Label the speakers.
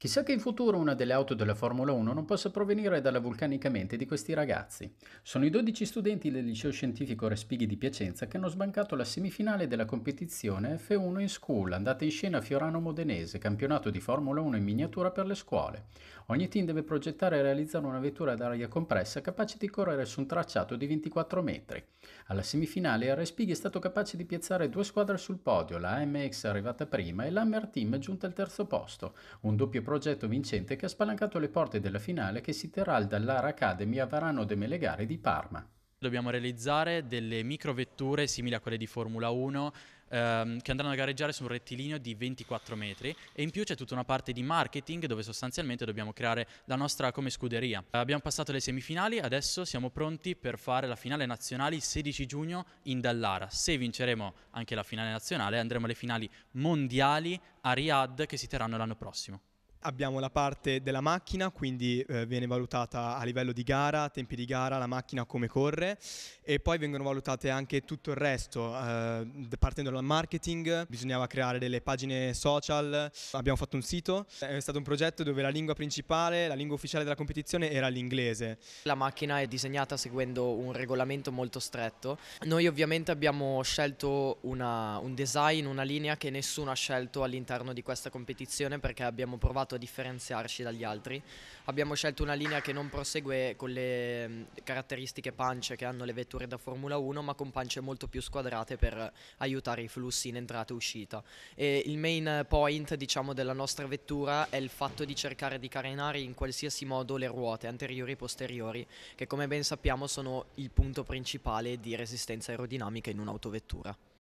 Speaker 1: Chissà che in futuro una delle auto della Formula 1 non possa provenire dalla vulcanica mente di questi ragazzi. Sono i 12 studenti del liceo scientifico Respighi di Piacenza che hanno sbancato la semifinale della competizione F1 in School, andata in scena a Fiorano Modenese, campionato di Formula 1 in miniatura per le scuole. Ogni team deve progettare e realizzare una vettura ad aria compressa capace di correre su un tracciato di 24 metri. Alla semifinale Respighi è stato capace di piazzare due squadre sul podio, la AMX arrivata prima e l'Hammer Team giunta al terzo posto, un doppio progetto vincente che ha spalancato le porte della finale che si terrà al Dallara Academy a Varano de Melegare di Parma.
Speaker 2: Dobbiamo realizzare delle microvetture simili a quelle di Formula 1 ehm, che andranno a gareggiare su un rettilineo di 24 metri e in più c'è tutta una parte di marketing dove sostanzialmente dobbiamo creare la nostra come scuderia. Abbiamo passato le semifinali, adesso siamo pronti per fare la finale nazionale il 16 giugno in Dallara. Se vinceremo anche la finale nazionale andremo alle finali mondiali a Riyadh che si terranno l'anno prossimo.
Speaker 3: Abbiamo la parte della macchina, quindi eh, viene valutata a livello di gara, tempi di gara, la macchina come corre e poi vengono valutate anche tutto il resto, eh, partendo dal marketing, bisognava creare delle pagine social, abbiamo fatto un sito, è stato
Speaker 4: un progetto dove la lingua principale, la lingua ufficiale della competizione era l'inglese. La macchina è disegnata seguendo un regolamento molto stretto, noi ovviamente abbiamo scelto una, un design, una linea che nessuno ha scelto all'interno di questa competizione perché abbiamo provato provato a differenziarci dagli altri. Abbiamo scelto una linea che non prosegue con le mm, caratteristiche pance che hanno le vetture da Formula 1, ma con pance molto più squadrate per aiutare i flussi in entrata e uscita. E il main point diciamo, della nostra vettura è il fatto di cercare di carenare in qualsiasi modo le ruote anteriori e posteriori, che come ben sappiamo sono il punto principale di resistenza aerodinamica in un'autovettura.